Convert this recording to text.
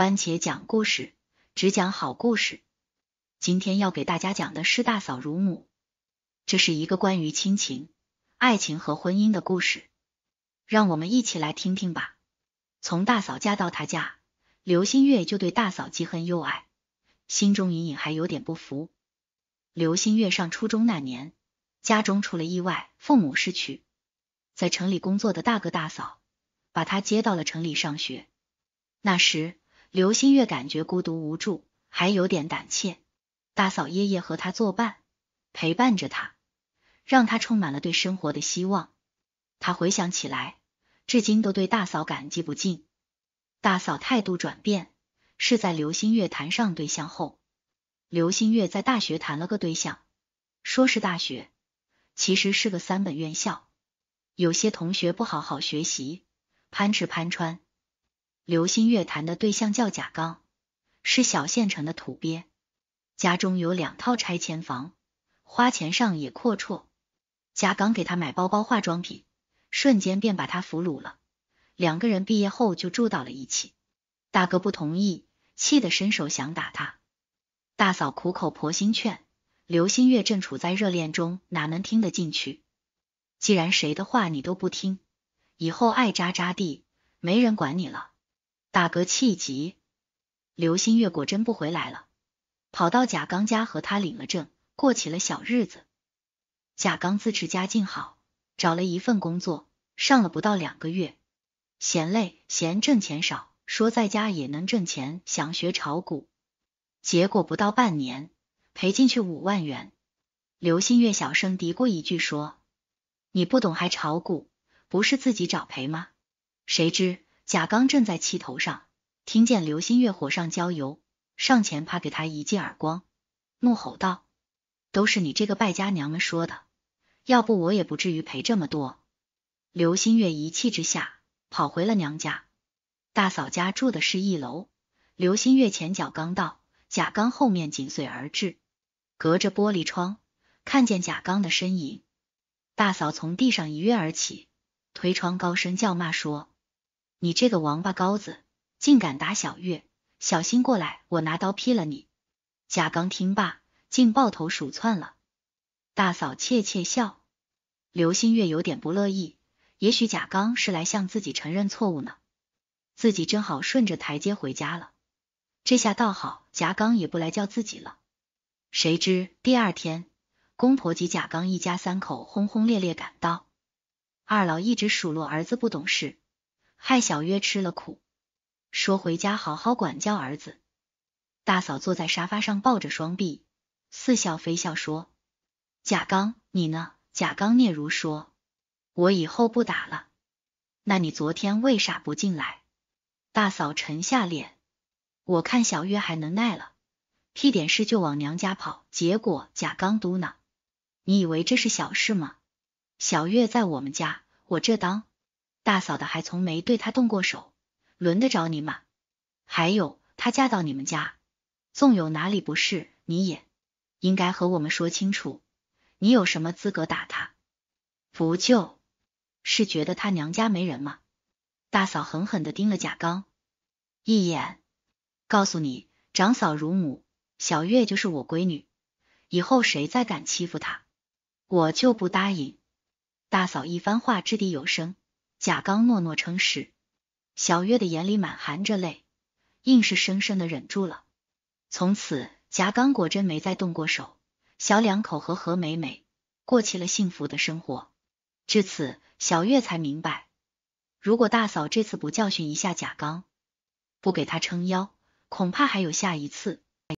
番茄讲故事，只讲好故事。今天要给大家讲的是大嫂如母，这是一个关于亲情、爱情和婚姻的故事。让我们一起来听听吧。从大嫂嫁到他家，刘新月就对大嫂既恨又爱，心中隐隐还有点不服。刘新月上初中那年，家中出了意外，父母逝去，在城里工作的大哥大嫂把她接到了城里上学。那时。刘新月感觉孤独无助，还有点胆怯。大嫂夜夜和她作伴，陪伴着她，让她充满了对生活的希望。她回想起来，至今都对大嫂感激不尽。大嫂态度转变是在刘新月谈上对象后。刘新月在大学谈了个对象，说是大学，其实是个三本院校。有些同学不好好学习，攀吃攀穿。刘新月谈的对象叫贾刚，是小县城的土鳖，家中有两套拆迁房，花钱上也阔绰。贾刚给她买包包、化妆品，瞬间便把她俘虏了。两个人毕业后就住到了一起。大哥不同意，气得伸手想打他。大嫂苦口婆心劝，刘新月正处在热恋中，哪能听得进去？既然谁的话你都不听，以后爱咋咋地，没人管你了。大哥气急，刘新月果真不回来了，跑到贾刚家和他领了证，过起了小日子。贾刚自恃家境好，找了一份工作，上了不到两个月，嫌累，嫌挣钱少，说在家也能挣钱，想学炒股，结果不到半年，赔进去五万元。刘新月小声嘀咕一句说：“你不懂还炒股，不是自己找赔吗？”谁知。贾刚正在气头上，听见刘新月火上浇油，上前怕给他一记耳光，怒吼道：“都是你这个败家娘们说的，要不我也不至于赔这么多。”刘欣月一气之下跑回了娘家。大嫂家住的是一楼，刘欣月前脚刚到，贾刚后面紧随而至。隔着玻璃窗看见贾刚的身影，大嫂从地上一跃而起，推窗高声叫骂说。你这个王八羔子，竟敢打小月！小心过来，我拿刀劈了你！贾刚听罢，竟抱头鼠窜了。大嫂窃窃笑，刘新月有点不乐意。也许贾刚是来向自己承认错误呢，自己正好顺着台阶回家了。这下倒好，贾刚也不来叫自己了。谁知第二天，公婆及贾刚一家三口轰轰烈烈赶到，二老一直数落儿子不懂事。害小月吃了苦，说回家好好管教儿子。大嫂坐在沙发上，抱着双臂，似笑非笑说：“贾刚，你呢？”贾刚嗫嚅说：“我以后不打了。”那你昨天为啥不进来？大嫂沉下脸：“我看小月还能耐了，屁点事就往娘家跑。结果贾刚嘟囔：‘你以为这是小事吗？’小月在我们家，我这当……”大嫂的还从没对她动过手，轮得着你吗？还有，她嫁到你们家，纵有哪里不是，你也应该和我们说清楚。你有什么资格打她？不就是觉得她娘家没人吗？大嫂狠狠的盯了贾刚一眼，告诉你，长嫂如母，小月就是我闺女，以后谁再敢欺负她，我就不答应。大嫂一番话掷地有声。贾刚诺诺称是，小月的眼里满含着泪，硬是生生的忍住了。从此，贾刚果真没再动过手，小两口和和美美过起了幸福的生活。至此，小月才明白，如果大嫂这次不教训一下贾刚，不给他撑腰，恐怕还有下一次。